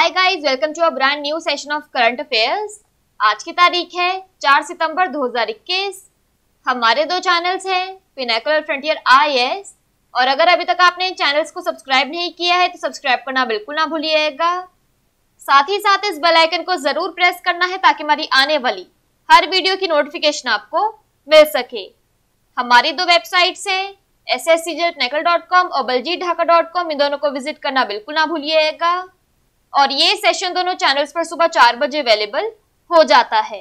hi guys welcome to a brand new session of current affairs आज की तारीख है 4 सितंबर 2021 हमारे दो चैनल्स हैं पिनाकुलर फ्रंटियर आईएएस और अगर अभी तक आपने चैनल्स को सब्सक्राइब नहीं किया है तो सब्सक्राइब करना बिल्कुल ना भूलिएगा साथ ही साथ इस बेल आइकन को ज़रूर प्रेस करना है ताकि हमारी आने वाली हर वीडियो की नोटिफिकेशन आपको मिल सके हमारी दो वेबसाइट्स हैं एस एस सी जेल और बलजीत ढाका डॉट कॉम इन दोनों को विजिट करना बिल्कुल ना भूलिएगा और ये सेशन दोनों चैनल्स पर सुबह चार बजे अवेलेबल हो जाता है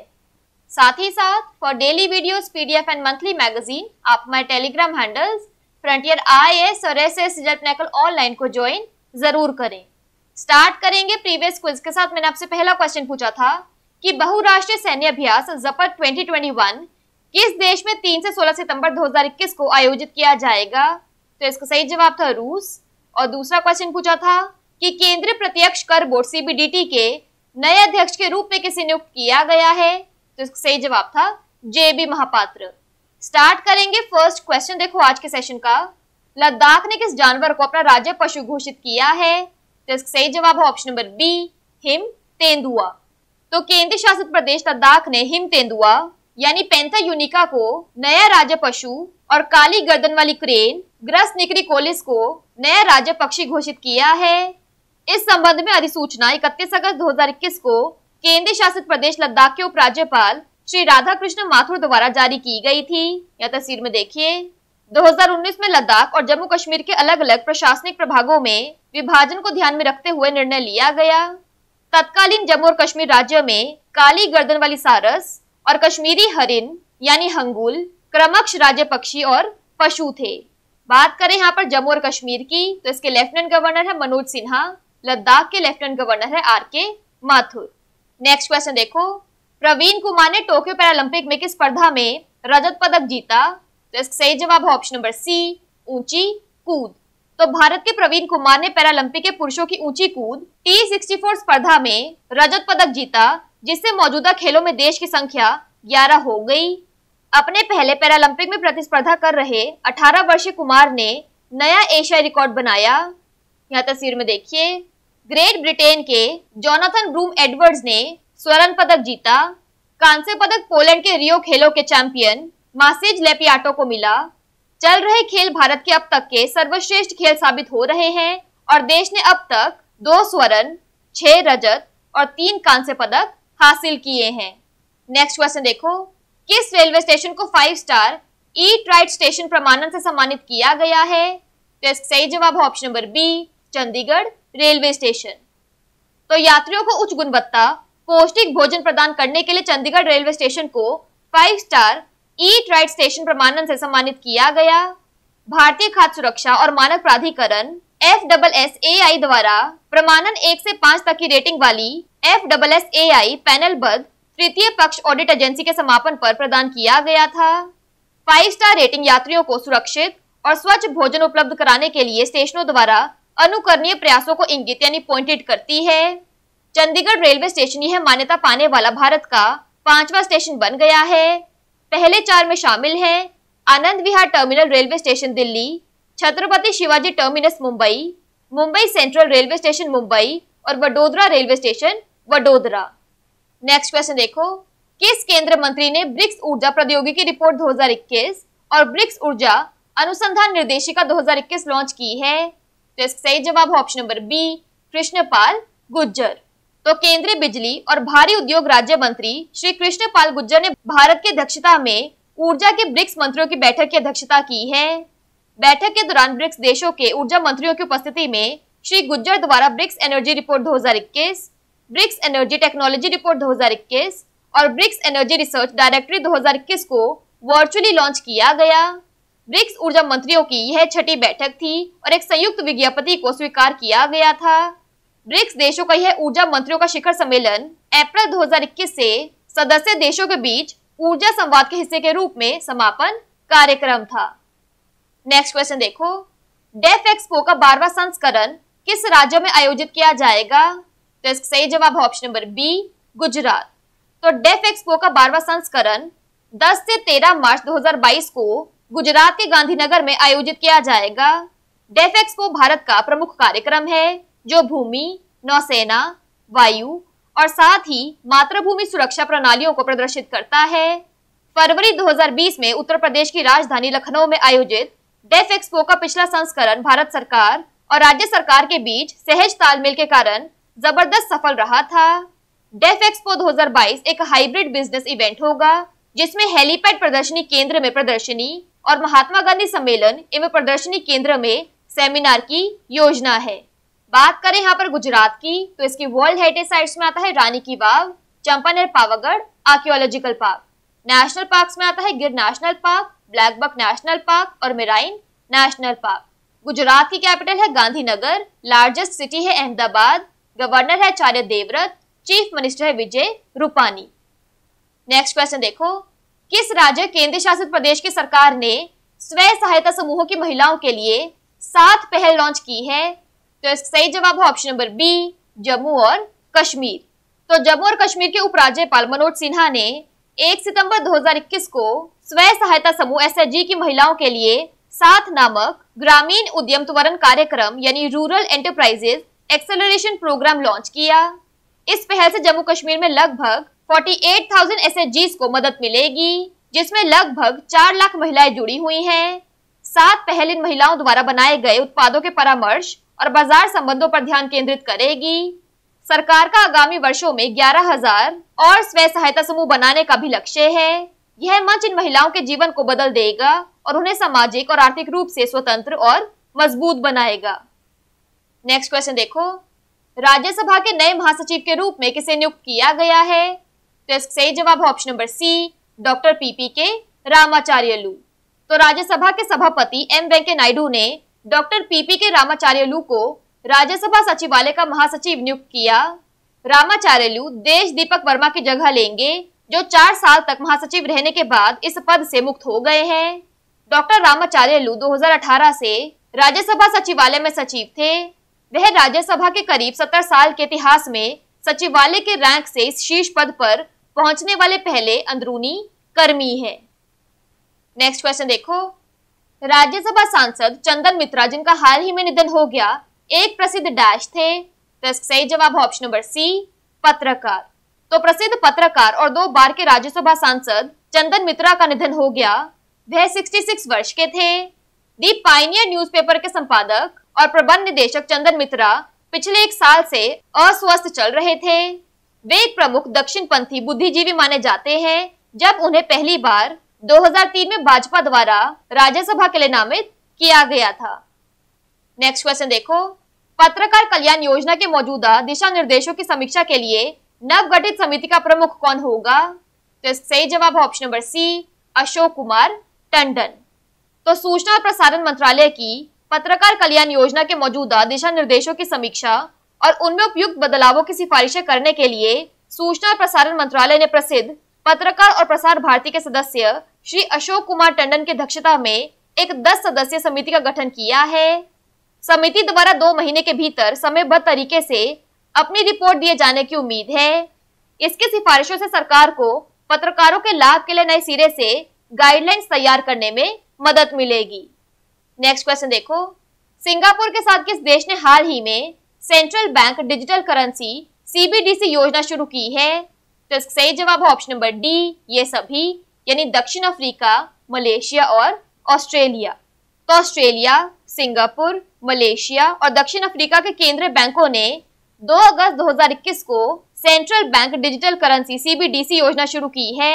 साथ ही साथ for daily videos PDF and monthly magazine आप हमारे टेलीग्राम हैंडल्स फ्रंटियर आई और एस एस ऑनलाइन को ज्वाइन जरूर करें स्टार्ट करेंगे प्रीवियस क्विज के साथ मैंने आपसे पहला क्वेश्चन पूछा था कि बहुराष्ट्रीय सैन्य अभ्यास जपर 2021 किस देश में 3 से 16 सितंबर 2021 को आयोजित किया जाएगा तो इसका सही जवाब था रूस और दूसरा क्वेश्चन पूछा था कि केंद्रीय प्रत्यक्ष कर बोर्ड सीबीडीटी के नए अध्यक्ष के रूप में किसे नियुक्त किया गया है तो इसका सही जवाब था जेबी महापात्र स्टार्ट करेंगे फर्स्ट क्वेश्चन देखो आज के सेशन का लद्दाख ने किस जानवर को अपना राज्य पशु घोषित किया है तो इसका सही जवाब है ऑप्शन नंबर बी हिम तेंदुआ तो केंद्र शासित प्रदेश लद्दाख ने हिम तेंदुआ यानी पेंथा यूनिका को नया राज्य पशु और काली गर्दन वाली क्रेन ग्रस निकरी कोलिस को नया राज्य पक्षी घोषित किया है इस संबंध में अधिसूचना इकतीस अगस्त 2021 को केंद्र शासित प्रदेश लद्दाख के उपराज्यपाल श्री राधा कृष्ण माथुर द्वारा जारी की गई थी यह तस्वीर में देखिए 2019 में लद्दाख और जम्मू कश्मीर के अलग अलग प्रशासनिक प्रभागों में विभाजन को ध्यान में रखते हुए निर्णय लिया गया तत्कालीन जम्मू और कश्मीर राज्य में काली गर्दन वाली सारस और कश्मीरी हरिन यानी हंगुल क्रमक्ष राज्य पक्षी और पशु थे बात करें यहाँ पर जम्मू और कश्मीर की तो इसके लेफ्टिनेंट गवर्नर है मनोज सिन्हा लद्दाख के लेफ्टिनेंट गवर्नर है आर के माथुर नेक्स्ट क्वेश्चन देखो प्रवीण कुमार ने टोक्यो पैरालंपिक में किस स्पर्धा में रजत पदक जीता तो इसका सही जवाब है ऑप्शन नंबर सी ऊंची कूद तो भारत के प्रवीण कुमार ने पैरालंपिक के पुरुषों की ऊंची कूद टी सिक्सटी फोर स्पर्धा में रजत पदक जीता जिससे मौजूदा खेलों में देश की संख्या ग्यारह हो गई अपने पहले पैरालंपिक में प्रतिस्पर्धा कर रहे 18 वर्षीय कुमार ने नया एशियाई रिकॉर्ड बनाया यहाँ तस्वीर में देखिए ग्रेट ब्रिटेन के जोनाथन ब्रूम एडवर्ड्स ने स्वर्ण पदक जीता कांस्य पदक पोलैंड के रियो खेलों के चैंपियन मासेज लेपियाटो को मिला चल रहे खेल भारत के अब तक के सर्वश्रेष्ठ खेल साबित हो रहे हैं और देश ने अब तक दो स्वर्ण छह रजत और तीन कांस्य पदक हासिल किए हैं नेक्स्ट क्वेश्चन देखो किस रेलवे स्टेशन को five star eat right station प्रमाणन से सम्मानित किया गया है तो इसका सही जवाब है option number B Chandigarh railway station तो यात्रियों को उच्च गुणवत्ता पौष्टिक भोजन प्रदान करने के लिए चंडीगढ़ रेलवे स्टेशन को five star eat right station प्रमाणन से सम्मानित किया गया भारतीय खाद्य सुरक्षा और मानक प्राधिकरण F double S A I द्वारा प्रमाणन एक से पांच तक की रेटिंग वाली F double S A I panel बद तृतीय पक्ष ऑडिट एजेंसी के समापन पर प्रदान किया गया था फाइव स्टार रेटिंग यात्रियों को सुरक्षित और स्वच्छ भोजन उपलब्ध कराने के लिए स्टेशनों द्वारा अनुकरणीय प्रयासों को इंगित यानी पॉइंटेड करती है चंडीगढ़ रेलवे स्टेशन यह मान्यता पाने वाला भारत का पांचवा स्टेशन बन गया है पहले चार में शामिल है Anand Vihar terminal railway station Delhi Chhatrapati Shivaji terminus Mumbai Mumbai central railway station Mumbai और Vadodara railway station Vadodara next question देखो किस केंद्र मंत्री ने ब्रिक्स ऊर्जा प्रौद्योगिकी रिपोर्ट 2021 और ब्रिक्स ऊर्जा अनुसंधान निर्देशिका 2021 लॉन्च की है तो इसका सही जवाब option number B Krishanpal Gujjar तो केंद्रीय बिजली और भारी उद्योग राज्य मंत्री श्री कृष्णपाल गुज्जर ने भारत की अध्यक्षता में ऊर्जा के ब्रिक्स मंत्रियों की बैठक की अध्यक्षता की है बैठक के दौरान ब्रिक्स देशों के ऊर्जा मंत्रियों की उपस्थिति में श्री गुज्जर द्वारा BRICS energy report 2021, BRICS energy technology report 2021 और ब्रिक्स एनर्जी रिसर्च डायरेक्टरी 2021 को वर्चुअली लॉन्च किया गया ब्रिक्स ऊर्जा मंत्रियों की यह छठी बैठक थी और एक संयुक्त विज्ञप्ति को स्वीकार किया गया था ब्रिक्स देशों का यह ऊर्जा मंत्रियों का शिखर सम्मेलन अप्रैल 2021 से सदस्य देशों के बीच ऊर्जा संवाद के हिस्से के रूप में समापन कार्यक्रम था नेक्स्ट क्वेश्चन देखो डेफ एक्सपो का बारवा संस्करण किस राज्य में आयोजित किया जाएगा तो इसका सही जवाब है ऑप्शन नंबर बी गुजरात तो डेफ एक्सपो का बारवा संस्करण 10 से 13 मार्च 2022 को गुजरात के गांधीनगर में आयोजित किया जाएगा डेफ एक्सपो भारत का प्रमुख कार्यक्रम है जो भूमि नौसेना वायु और साथ ही मातृभूमि सुरक्षा प्रणालियों को प्रदर्शित करता है फरवरी 2020 में उत्तर प्रदेश की राजधानी लखनऊ में आयोजित डेफ एक्सपो का पिछला संस्करण भारत सरकार और राज्य सरकार के बीच सहज तालमेल के कारण जबरदस्त सफल रहा था डेफ एक्सपो 2022 एक हाइब्रिड बिजनेस इवेंट होगा जिसमें हेलीपैड प्रदर्शनी केंद्र में प्रदर्शनी और महात्मा गांधी सम्मेलन एवं प्रदर्शनी केंद्र में सेमिनार की योजना है बात करें यहाँ पर गुजरात की तो इसकी वर्ल्ड हेरिटेज साइट्स में आता है रानी की Vav Champaner Pavagadh archaeological park national park में आता है Gir national park blackbuck national park और मेराइन नेशनल पार्क गुजरात की कैपिटल है गांधीनगर लार्जेस्ट सिटी है अहमदाबाद गवर्नर है आचार्य देवव्रत चीफ मिनिस्टर है विजय रूपानी नेक्स्ट क्वेश्चन देखो किस राज्य केंद्र शासित प्रदेश की सरकार ने स्व सहायता समूहों की महिलाओं के लिए सात पहल लॉन्च की है तो इसका सही जवाब है ऑप्शन नंबर बी जम्मू और कश्मीर तो जम्मू और कश्मीर के उपराज्यपाल मनोज सिन्हा ने 1 सितंबर 2021 को स्व सहायता समूह एस की महिलाओं के लिए सात नामक ग्रामीण उद्यम त्वरण कार्यक्रम यानी rural enterprises acceleration programme launch किया इस पहल से जम्मू कश्मीर में लगभग 48,000 एट को मदद मिलेगी जिसमें लगभग चार लाख महिलाएं जुड़ी हुई हैं सात पहल इन महिलाओं द्वारा बनाए गए उत्पादों के परामर्श और बाजार संबंधों पर ध्यान केंद्रित करेगी सरकार का आगामी वर्षों में ग्यारह हजार और स्वयं सहायता समूह बनाने का भी लक्ष्य है यह मंच इन महिलाओं के जीवन को बदल देगा और उन्हें सामाजिक और आर्थिक रूप से स्वतंत्र और मजबूत बनाएगा नेक्स्ट क्वेश्चन देखो राज्यसभा के नए महासचिव के रूप में किसे नियुक्त किया गया है तो इसका सही जवाब है option number C doctor P P K Ramacharyulu तो राज्यसभा के सभापति एम वेंकैया नायडू ने डॉक्टर पीपी के रामाचार्यलू को राज्यसभा सचिवालय का महासचिव नियुक्त किया रामाचार्यलू देश दीपक वर्मा की जगह लेंगे जो चार साल तक महासचिव रहने के बाद इस पद से मुक्त हो गए हैं डॉक्टर रामाचार्यलू 2018 से राज्यसभा सचिवालय में सचिव थे वह राज्यसभा के करीब 70 साल के इतिहास में सचिवालय के रैंक से इस शीर्ष पद पर पहुंचने वाले पहले अंदरूनी कर्मी है नेक्स्ट क्वेश्चन देखो राज्यसभा सांसद चंदन मित्रा जिनका हाल ही में निधन हो गया एक प्रसिद्ध डैश थे तो सही जवाब ऑप्शन नंबर सी पत्रकार तो प्रसिद्ध पत्रकार और दो बार के राज्यसभा सांसद चंदन मित्रा का निधन हो गया वह 66 वर्ष के थे दी पाइनियर न्यूज़पेपर के संपादक और प्रबंध निदेशक चंदन मित्रा पिछले एक साल से अस्वस्थ चल रहे थे वे एक प्रमुख दक्षिण पंथी बुद्धिजीवी माने जाते हैं जब उन्हें पहली बार 2003 में भाजपा द्वारा राज्यसभा के लिए नामित किया गया था नेक्स्ट क्वेश्चन देखो पत्रकार कल्याण योजना के मौजूदा दिशा निर्देशों की समीक्षा के लिए नवगठित समिति का प्रमुख कौन होगा तो सही जवाब है option number C Ashok Kumar Tandon तो सूचना और प्रसारण मंत्रालय की पत्रकार कल्याण योजना के मौजूदा दिशा निर्देशों की समीक्षा और उनमें उपयुक्त बदलावों की सिफारिशें करने के लिए सूचना और प्रसारण मंत्रालय ने प्रसिद्ध पत्रकार और प्रसार भारती के सदस्य श्री अशोक कुमार टंडन की अध्यक्षता में एक 10 सदस्य समिति का गठन किया है समिति द्वारा दो महीने के भीतर समयबद्ध तरीके से अपनी रिपोर्ट दिए जाने की उम्मीद है इसकी सिफारिशों से सरकार को पत्रकारों के लाभ के लिए नए सिरे से गाइडलाइंस तैयार करने में मदद मिलेगी नेक्स्ट क्वेश्चन देखो सिंगापुर के साथ किस देश ने हाल ही में central bank digital currency CBDC योजना शुरू की है तो इसका सही जवाब है ऑप्शन नंबर डी ये सभी यानी दक्षिण अफ्रीका मलेशिया और ऑस्ट्रेलिया तो ऑस्ट्रेलिया सिंगापुर मलेशिया और दक्षिण अफ्रीका के केंद्रीय बैंकों ने 2 अगस्त 2021 को central bank digital currency CBDC योजना शुरू की है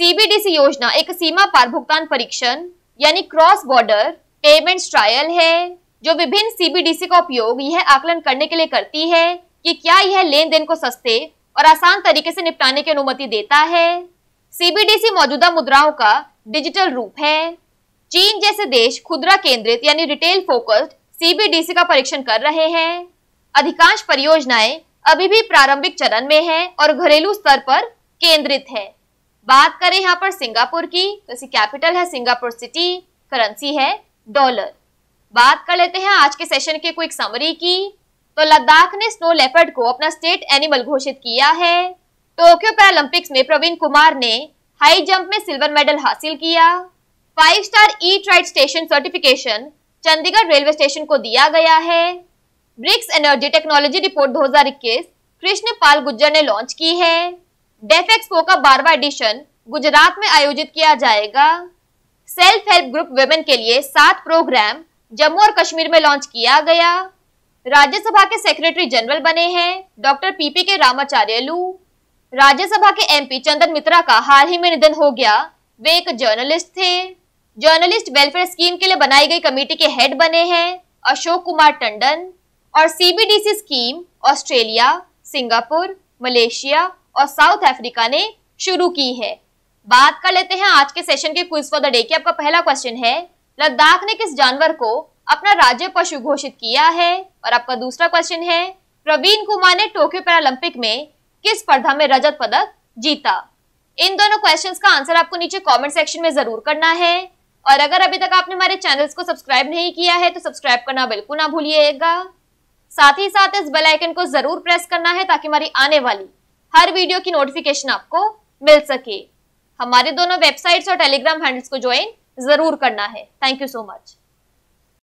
सीबीडीसी योजना एक सीमा पार भुगतान परीक्षण यानी क्रॉस बॉर्डर पेमेंट्स ट्रायल है जो विभिन्न सीबीडीसी का उपयोग यह आकलन करने के लिए करती है कि क्या यह लेन देन को सस्ते और आसान तरीके से निपटाने की अनुमति देता है सीबीडीसी मौजूदा मुद्राओं का डिजिटल रूप है चीन जैसे देश खुदरा केंद्रित यानी रिटेल फोकस्ड सीबीडीसी का परीक्षण कर रहे हैं अधिकांश परियोजनाएं अभी भी प्रारंभिक चरण में है और घरेलू स्तर पर केंद्रित है बात करें यहाँ पर सिंगापुर की तो कैपिटल है सिंगापुर सिटी करेंसी है डॉलर बात कर लेते हैं आज के सेशन के क्विक समरी की तो लद्दाख ने स्नो लेपर्ड को अपना स्टेट एनिमल घोषित किया है टोक्यो पैरालंपिक्स में प्रवीण कुमार ने हाई जंप में सिल्वर मेडल हासिल किया five star eat right station certification Chandigarh railway station को दिया गया है BRICS energy technology report 2021 Krishan Pal Gujjar ने लॉन्च की है डेफ एक्सपो का बारवा एडिशन गुजरात में आयोजित किया जाएगा सेल्फ हेल्प ग्रुप वेमेन के लिए सात प्रोग्राम जम्मू और कश्मीर में लॉन्च किया गया राज्यसभा के सेक्रेटरी जनरल बने हैं डॉक्टर पीपी के रामाचार्यलू राज्यसभा के एमपी चंदन मित्रा का हाल ही में निधन हो गया वे एक जर्नलिस्ट थे जर्नलिस्ट वेलफेयर स्कीम के लिए बनाई गई कमेटी के हेड बने हैं अशोक कुमार टंडन और CBDC scheme Australia Singapore Malaysia और साउथ अफ्रीका ने शुरू की है बात कर लेते हैं आज के सेशन के क्विज फॉर द डे की आपका पहला क्वेश्चन है लद्दाख ने किस जानवर को अपना राज्य पशु घोषित किया है और आपका दूसरा क्वेश्चन है प्रवीण कुमार ने टोक्यो पैरालंपिक में किस स्पर्धा में रजत पदक जीता इन दोनों क्वेश्चंस का आंसर आपको नीचे कमेंट सेक्शन में जरूर करना है और अगर अभी तक आपने हमारे चैनल्स को सब्सक्राइब नहीं किया है तो सब्सक्राइब करना बिल्कुल ना भूलिएगा साथ ही साथ इस बेल आइकन को जरूर प्रेस करना है ताकि हमारी आने वाली हर वीडियो की नोटिफिकेशन आपको मिल सके हमारे दोनों वेबसाइट्स और टेलीग्राम हैंडल्स को ज्वाइन जरूर करना है थैंक यू सो मच